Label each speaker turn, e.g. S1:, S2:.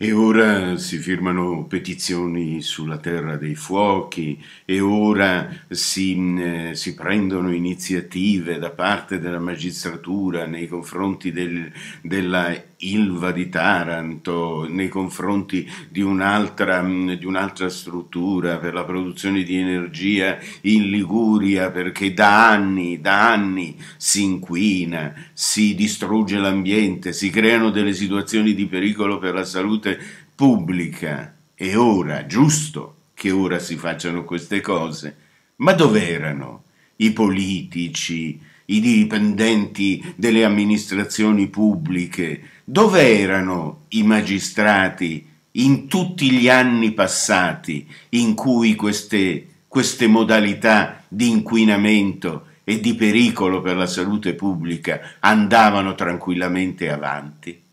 S1: E ora si firmano petizioni sulla terra dei fuochi e ora si, eh, si prendono iniziative da parte della magistratura nei confronti del, della Ilva di Taranto, nei confronti di un'altra, mm, un struttura per la produzione di energia in Liguria perché da anni, da anni si inquina, si distrugge l'ambiente, si creano delle situazioni di pericolo per la salute salute pubblica. È ora, giusto, che ora si facciano queste cose. Ma dove erano i politici, i dipendenti delle amministrazioni pubbliche? Dove erano i magistrati in tutti gli anni passati in cui queste, queste modalità di inquinamento e di pericolo per la salute pubblica andavano tranquillamente avanti?